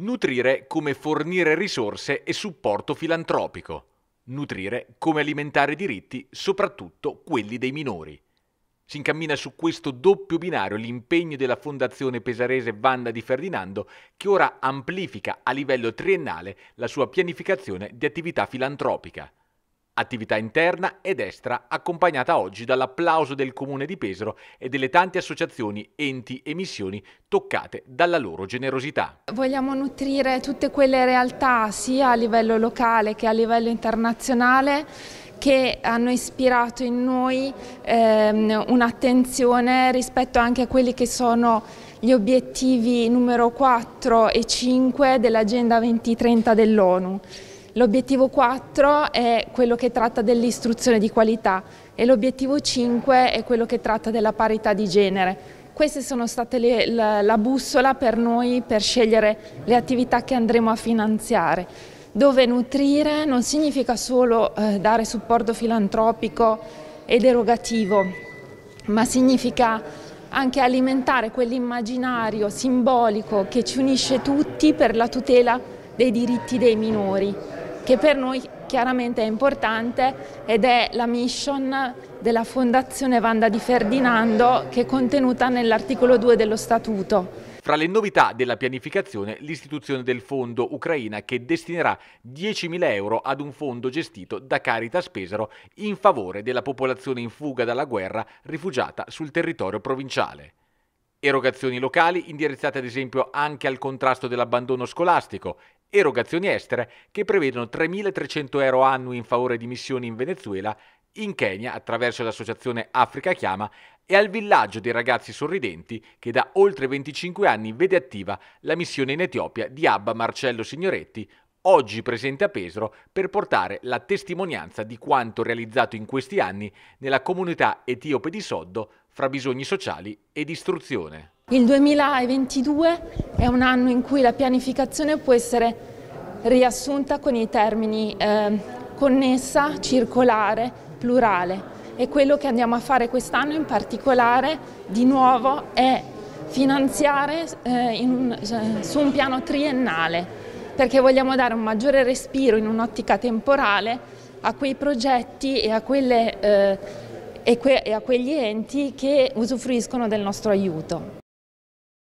Nutrire come fornire risorse e supporto filantropico. Nutrire come alimentare diritti, soprattutto quelli dei minori. Si incammina su questo doppio binario l'impegno della Fondazione Pesarese Vanda di Ferdinando, che ora amplifica a livello triennale la sua pianificazione di attività filantropica. Attività interna ed estra accompagnata oggi dall'applauso del Comune di Pesaro e delle tante associazioni, enti e missioni toccate dalla loro generosità. Vogliamo nutrire tutte quelle realtà sia a livello locale che a livello internazionale che hanno ispirato in noi ehm, un'attenzione rispetto anche a quelli che sono gli obiettivi numero 4 e 5 dell'Agenda 2030 dell'ONU. L'obiettivo 4 è quello che tratta dell'istruzione di qualità e l'obiettivo 5 è quello che tratta della parità di genere. Queste sono state le, la, la bussola per noi per scegliere le attività che andremo a finanziare, dove nutrire non significa solo eh, dare supporto filantropico ed erogativo, ma significa anche alimentare quell'immaginario simbolico che ci unisce tutti per la tutela dei diritti dei minori che per noi chiaramente è importante ed è la mission della Fondazione Vanda di Ferdinando che è contenuta nell'articolo 2 dello Statuto. Fra le novità della pianificazione, l'istituzione del fondo Ucraina che destinerà 10.000 euro ad un fondo gestito da Caritas Pesaro in favore della popolazione in fuga dalla guerra rifugiata sul territorio provinciale erogazioni locali indirizzate ad esempio anche al contrasto dell'abbandono scolastico, erogazioni estere che prevedono 3.300 euro annui in favore di missioni in Venezuela, in Kenya attraverso l'associazione Africa Chiama e al villaggio dei ragazzi sorridenti che da oltre 25 anni vede attiva la missione in Etiopia di Abba Marcello Signoretti, oggi presente a Pesaro per portare la testimonianza di quanto realizzato in questi anni nella comunità etiope di Soddo fra bisogni sociali ed istruzione. Il 2022 è un anno in cui la pianificazione può essere riassunta con i termini eh, connessa, circolare, plurale e quello che andiamo a fare quest'anno in particolare di nuovo è finanziare eh, in, eh, su un piano triennale perché vogliamo dare un maggiore respiro in un'ottica temporale a quei progetti e a quelle eh, e, a quegli enti che usufruiscono del nostro aiuto.